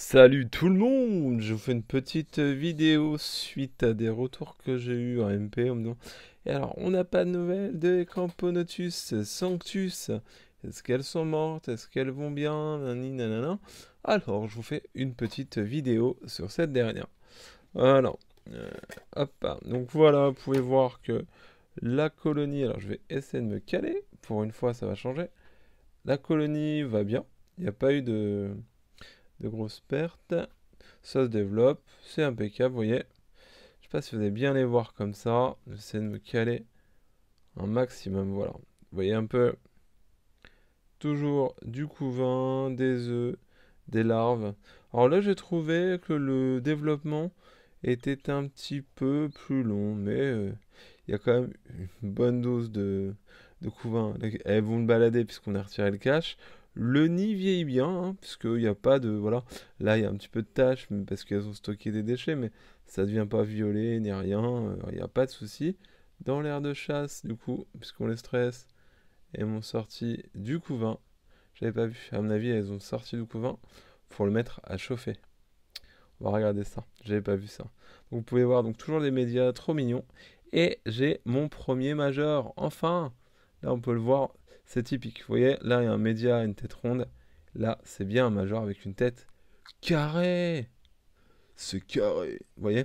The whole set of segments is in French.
Salut tout le monde, je vous fais une petite euh, vidéo suite à des retours que j'ai eu en MP Et alors, on n'a pas de nouvelles de Camponotus Sanctus Est-ce qu'elles sont mortes Est-ce qu'elles vont bien Nanana. Alors, je vous fais une petite vidéo sur cette dernière. Alors, euh, hop, ah, donc voilà, vous pouvez voir que la colonie, alors je vais essayer de me caler, pour une fois ça va changer. La colonie va bien, il n'y a pas eu de de grosses pertes. Ça se développe, c'est impeccable, vous voyez. Je sais pas si vous allez bien les voir comme ça. J'essaie de me caler un maximum, voilà. Vous voyez un peu toujours du couvain, des œufs, des larves. Alors là, j'ai trouvé que le développement était un petit peu plus long, mais euh, il y a quand même une bonne dose de, de couvain. Elles vont me balader puisqu'on a retiré le cache. Le nid vieillit bien, hein, puisqu'il n'y a pas de. Voilà, là il y a un petit peu de tâches parce qu'elles ont stocké des déchets, mais ça ne devient pas violet ni rien, il euh, n'y a pas de souci. Dans l'air de chasse, du coup, puisqu'on les stresse, elles m'ont sorti du couvain. J'avais pas vu, à mon avis, elles ont sorti du couvain pour le mettre à chauffer. On va regarder ça, j'avais pas vu ça. vous pouvez voir, donc toujours les médias trop mignons. Et j'ai mon premier majeur, enfin Là, on peut le voir, c'est typique. Vous voyez, là, il y a un média, une tête ronde. Là, c'est bien un major avec une tête carrée. C'est carré. Vous voyez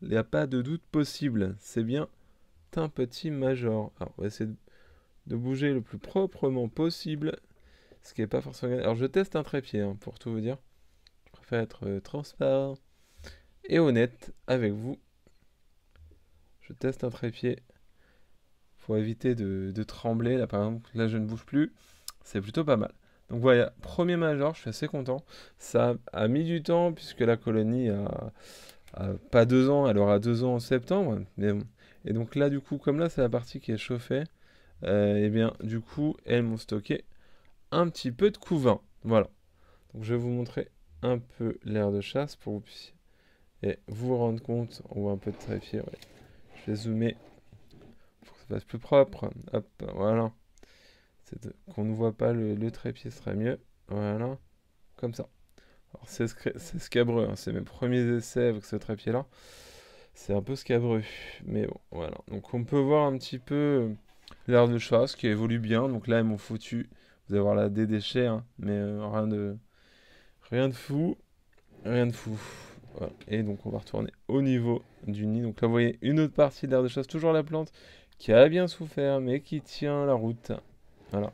Il n'y a pas de doute possible. C'est bien un petit major. Alors, on va essayer de bouger le plus proprement possible. Ce qui n'est pas forcément... Alors, je teste un trépied, hein, pour tout vous dire. Je préfère être euh, transparent et honnête avec vous. Je teste un trépied éviter de, trembler. Là, par exemple, là, je ne bouge plus. C'est plutôt pas mal. Donc voilà, premier major, je suis assez content. Ça a mis du temps, puisque la colonie a, pas deux ans, elle aura deux ans en septembre. Mais bon. Et donc là, du coup, comme là, c'est la partie qui est chauffée, et euh, eh bien, du coup, elles m'ont stocké un petit peu de couvain. Voilà. Donc je vais vous montrer un peu l'air de chasse pour vous puissiez et vous rendre compte. On voit un peu de tréfier Je vais zoomer ça plus propre. Hop, voilà. Qu'on ne voit pas le, trépied serait mieux. Voilà, comme ça. Alors c'est scabreux, hein. c'est mes premiers essais avec ce trépied-là. C'est un peu scabreux, mais bon, voilà. Donc on peut voir un petit peu euh, l'air de chasse qui évolue bien. Donc là, ils m'ont foutu. Vous allez voir là des déchets, hein. mais euh, rien de rien de fou, rien de fou. Et donc on va retourner au niveau du nid. Donc là, vous voyez une autre partie de l'air de chasse, toujours la plante, qui a bien souffert, mais qui tient la route. Voilà.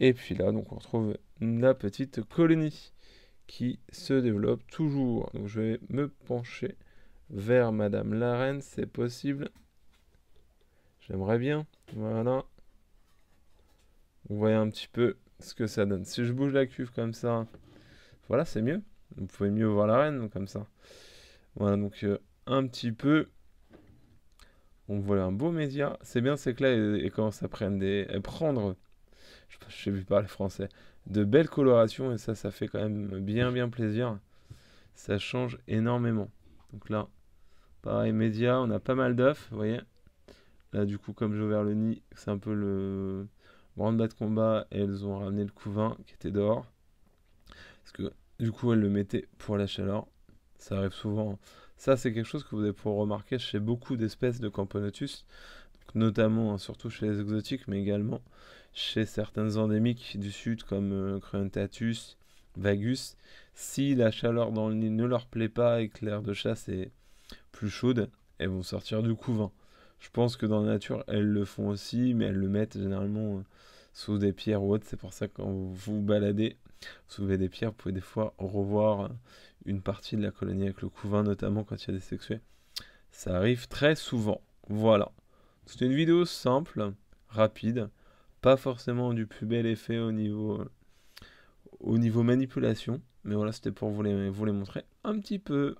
Et puis là, donc on retrouve la petite colonie qui se développe toujours. Donc je vais me pencher vers Madame la Reine, c'est possible. J'aimerais bien. Voilà. Vous voyez un petit peu ce que ça donne. Si je bouge la cuve comme ça, voilà, c'est mieux. Vous pouvez mieux voir la reine comme ça. Voilà, donc euh, un petit peu on voit un beau média. C'est bien, c'est que là, ils commencent à prendre, des, je sais plus parler français, de belles colorations et ça, ça fait quand même bien, bien plaisir. Ça change énormément. Donc là, pareil, média, on a pas mal d'œufs, vous voyez. Là, du coup, comme j'ai ouvert le nid, c'est un peu le grand bas de combat elles ont ramené le couvain qui était dehors. Parce que du coup, elles le mettaient pour la chaleur. Ça arrive souvent. Ça, c'est quelque chose que vous allez pouvoir remarquer chez beaucoup d'espèces de Camponotus, notamment, hein, surtout chez les exotiques, mais également chez certaines endémiques du sud comme euh, Vagus. Si la chaleur dans le nid ne leur plaît pas et que l'air de chasse est plus chaude, elles vont sortir du couvent. Je pense que dans la nature, elles le font aussi, mais elles le mettent généralement. Euh, sous des pierres ou autre. C'est pour ça que quand vous baladez, sous des pierres, vous pouvez des fois revoir une partie de la colonie avec le couvain, notamment quand il y a des sexués. Ça arrive très souvent. Voilà. C'est une vidéo simple, rapide, pas forcément du plus bel effet au niveau, au niveau manipulation, mais voilà, c'était pour vous les, vous les montrer un petit peu.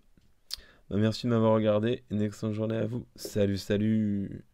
Bah, merci de m'avoir regardé, une excellente journée à vous. Salut, salut